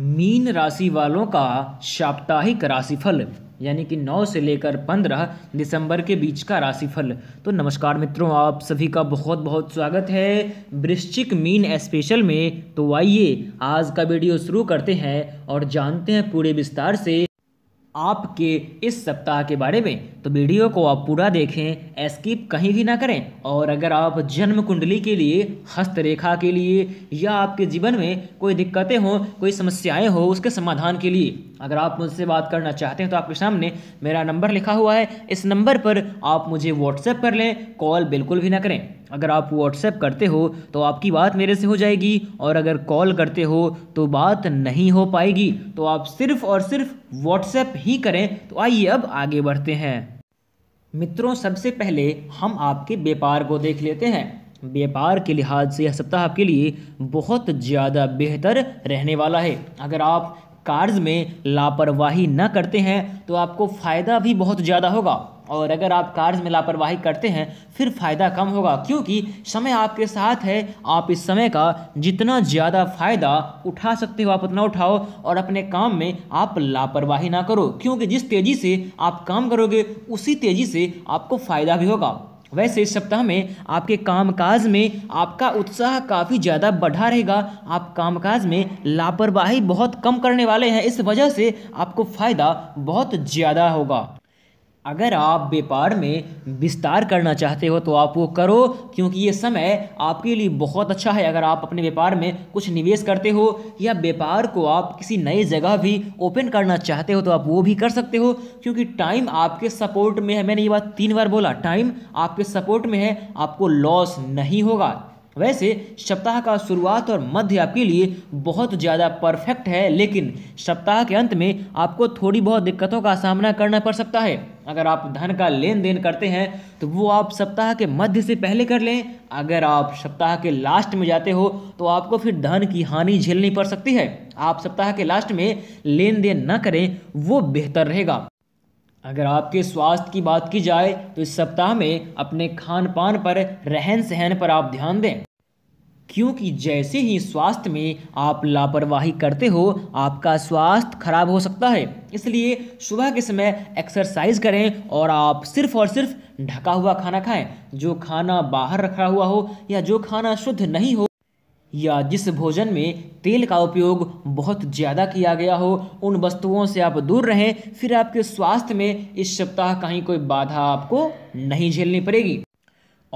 mean राशि वालों का साप्ताहिक राशिफल यानी कि 9 से लेकर 15 दिसंबर के बीच का राशिफल तो नमस्कार मित्रों आप सभी का बहुत बहुत स्वागत है वृश्चिक मीन स्पेशल में तो आइए आज का वीडियो शुरू करते हैं और जानते हैं पूरे विस्तार से आपके इस सप्ताह के बारे में तो वीडियो को आप पूरा देखें स्किप कहीं भी ना करें और अगर आप जन्म कुंडली के लिए हस्तरेखा के लिए या आपके जीवन में कोई दिक्कतें हों कोई समस्याएं हो उसके समाधान के लिए अगर आप मुझसे बात करना चाहते हैं तो आपके सामने मेरा नंबर लिखा हुआ है इस नंबर पर आप मुझे व्हाट्सएप कर लें कॉल बिल्कुल भी ना करें अगर आप व्हाट्सएप करते हो तो आपकी बात मेरे से हो जाएगी और अगर कॉल करते हो तो बात नहीं हो पाएगी तो आप सिर्फ़ और सिर्फ व्हाट्सएप ही करें तो आइए अब आगे बढ़ते हैं मित्रों सबसे पहले हम आपके व्यापार को देख लेते हैं व्यापार के लिहाज से यह सप्ताह आपके लिए बहुत ज़्यादा बेहतर रहने वाला है अगर आप कार्ज में लापरवाही न करते हैं तो आपको फ़ायदा भी बहुत ज़्यादा होगा और अगर आप कार्य में लापरवाही करते हैं फिर फ़ायदा कम होगा क्योंकि समय आपके साथ है आप इस समय का जितना ज़्यादा फ़ायदा उठा सकते हो आप उतना उठाओ और अपने काम में आप लापरवाही ना करो क्योंकि जिस तेज़ी से आप काम करोगे उसी तेज़ी से आपको फ़ायदा भी होगा वैसे इस सप्ताह में आपके कामकाज में आपका उत्साह काफ़ी ज़्यादा बढ़ा रहेगा आप कामकाज में लापरवाही बहुत कम करने वाले हैं इस वजह से आपको फ़ायदा बहुत ज़्यादा होगा अगर आप व्यापार में विस्तार करना चाहते हो तो आप वो करो क्योंकि ये समय आपके लिए बहुत अच्छा है अगर आप अपने व्यापार में कुछ निवेश करते हो या व्यापार को आप किसी नई जगह भी ओपन करना चाहते हो तो आप वो भी कर सकते हो क्योंकि टाइम आपके सपोर्ट में है मैंने ये बात तीन बार बोला टाइम आपके सपोर्ट में है आपको लॉस नहीं होगा वैसे सप्ताह का शुरुआत और मध्य आपके लिए बहुत ज़्यादा परफेक्ट है लेकिन सप्ताह के अंत में आपको थोड़ी बहुत दिक्कतों का सामना करना पड़ सकता है अगर आप धन का लेन देन करते हैं तो वो आप सप्ताह के मध्य से पहले कर लें अगर आप सप्ताह के लास्ट में जाते हो तो आपको फिर धन की हानि झेलनी पड़ सकती है आप सप्ताह के लास्ट में लेन देन न करें वो बेहतर रहेगा अगर आपके स्वास्थ्य की बात की जाए तो इस सप्ताह में अपने खान पान पर रहन सहन पर आप ध्यान दें क्योंकि जैसे ही स्वास्थ्य में आप लापरवाही करते हो आपका स्वास्थ्य खराब हो सकता है इसलिए सुबह के समय एक्सरसाइज करें और आप सिर्फ और सिर्फ ढका हुआ खाना खाएं जो खाना बाहर रखा हुआ हो या जो खाना शुद्ध नहीं हो या जिस भोजन में तेल का उपयोग बहुत ज़्यादा किया गया हो उन वस्तुओं से आप दूर रहें फिर आपके स्वास्थ्य में इस सप्ताह कहीं कोई बाधा आपको नहीं झेलनी पड़ेगी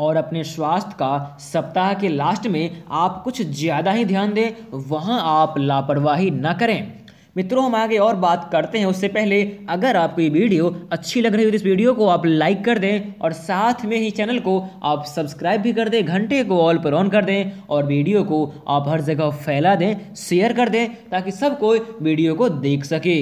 और अपने स्वास्थ्य का सप्ताह के लास्ट में आप कुछ ज़्यादा ही ध्यान दें वहाँ आप लापरवाही ना करें मित्रों हम आगे और बात करते हैं उससे पहले अगर आपको ये वीडियो अच्छी लग रही हो तो इस वीडियो को आप लाइक कर दें और साथ में ही चैनल को आप सब्सक्राइब भी कर दें घंटे को ऑल पर ऑन कर दें और वीडियो को आप हर जगह फैला दें शेयर कर दें ताकि सब कोई वीडियो को देख सके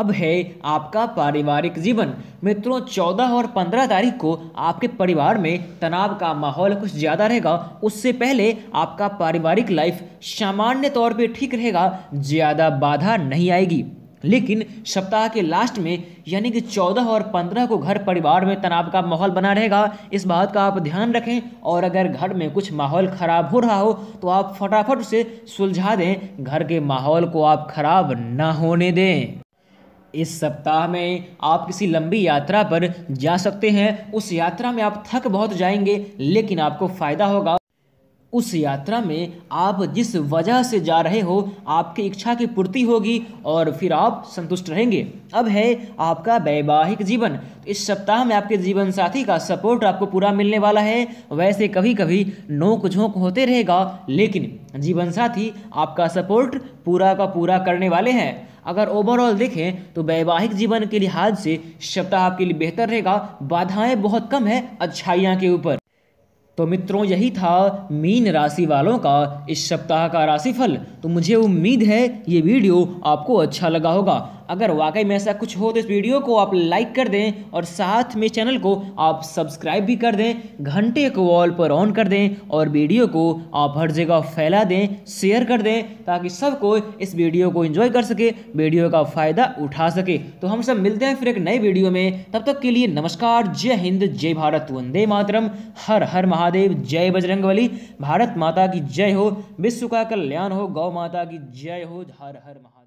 अब है आपका पारिवारिक जीवन मित्रों 14 और 15 तारीख को आपके परिवार में तनाव का माहौल कुछ ज़्यादा रहेगा उससे पहले आपका पारिवारिक लाइफ सामान्य तौर पे ठीक रहेगा ज़्यादा बाधा नहीं आएगी लेकिन सप्ताह के लास्ट में यानी कि 14 और 15 को घर परिवार में तनाव का माहौल बना रहेगा इस बात का आप ध्यान रखें और अगर घर में कुछ माहौल ख़राब हो रहा हो तो आप फटाफट उसे सुलझा दें घर के माहौल को आप ख़राब ना होने दें इस सप्ताह में आप किसी लंबी यात्रा पर जा सकते हैं उस यात्रा में आप थक बहुत जाएंगे लेकिन आपको फ़ायदा होगा उस यात्रा में आप जिस वजह से जा रहे हो आपकी इच्छा की पूर्ति होगी और फिर आप संतुष्ट रहेंगे अब है आपका वैवाहिक जीवन इस सप्ताह में आपके जीवन साथी का सपोर्ट आपको पूरा मिलने वाला है वैसे कभी कभी नोक झोंक होते रहेगा लेकिन जीवन साथी आपका सपोर्ट पूरा का पूरा करने वाले हैं अगर ओवरऑल देखें तो वैवाहिक जीवन के लिहाज से सप्ताह आपके लिए बेहतर रहेगा बाधाएं बहुत कम है अच्छाइयाँ के ऊपर तो मित्रों यही था मीन राशि वालों का इस सप्ताह का राशिफल तो मुझे उम्मीद है ये वीडियो आपको अच्छा लगा होगा अगर वाकई में ऐसा कुछ हो तो इस वीडियो को आप लाइक कर दें और साथ में चैनल को आप सब्सक्राइब भी कर दें घंटे को वॉल पर ऑन कर दें और वीडियो को आप हर जगह फैला दें शेयर कर दें ताकि सबको इस वीडियो को इंजॉय कर सके वीडियो का फ़ायदा उठा सके तो हम सब मिलते हैं फिर एक नए वीडियो में तब तक के लिए नमस्कार जय हिंद जय भारत वंदे मातरम हर हर महादेव जय बजरंग भारत माता की जय हो विश्व का कल्याण हो गौ माता की जय हो हर हर महादेव